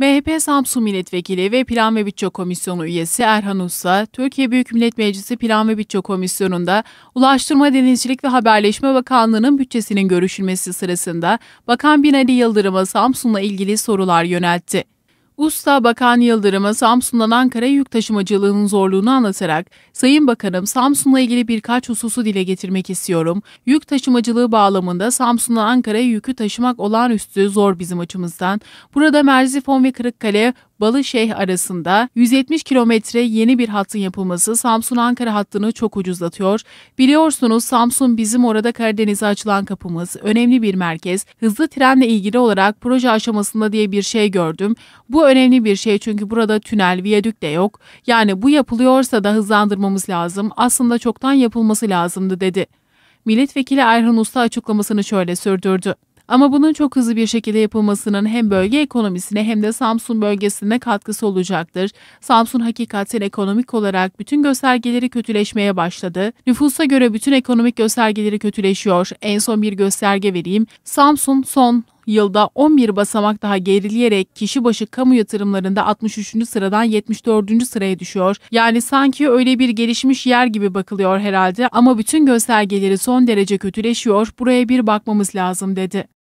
MHP Samsun Milletvekili ve Plan ve Bütçe Komisyonu üyesi Erhan Usta, Türkiye Büyük Millet Meclisi Plan ve Bütçe Komisyonu'nda Ulaştırma Denizcilik ve Haberleşme Bakanlığı'nın bütçesinin görüşülmesi sırasında Bakan Binali Yıldırım'a Samsun'la ilgili sorular yöneltti. Usta Bakan Yıldırım'a Samsun'dan Ankara yük taşımacılığının zorluğunu anlatarak, Sayın Bakanım Samsun'la ilgili birkaç hususu dile getirmek istiyorum. Yük taşımacılığı bağlamında Samsun'dan Ankara'ya yükü taşımak olağanüstü zor bizim açımızdan. Burada Merzifon ve Kırıkkale Balışehir arasında 170 kilometre yeni bir hattın yapılması Samsun-Ankara hattını çok ucuzlatıyor. Biliyorsunuz Samsun bizim orada Karadeniz'e açılan kapımız, önemli bir merkez. Hızlı trenle ilgili olarak proje aşamasında diye bir şey gördüm. Bu önemli bir şey çünkü burada tünel, viyadük de yok. Yani bu yapılıyorsa da hızlandırmamız lazım. Aslında çoktan yapılması lazımdı dedi. Milletvekili Erhan Usta açıklamasını şöyle sürdürdü. Ama bunun çok hızlı bir şekilde yapılmasının hem bölge ekonomisine hem de Samsun bölgesine katkısı olacaktır. Samsun hakikaten ekonomik olarak bütün göstergeleri kötüleşmeye başladı. Nüfusa göre bütün ekonomik göstergeleri kötüleşiyor. En son bir gösterge vereyim. Samsun son yılda 11 basamak daha gerileyerek kişi başı kamu yatırımlarında 63. sıradan 74. sıraya düşüyor. Yani sanki öyle bir gelişmiş yer gibi bakılıyor herhalde ama bütün göstergeleri son derece kötüleşiyor. Buraya bir bakmamız lazım dedi.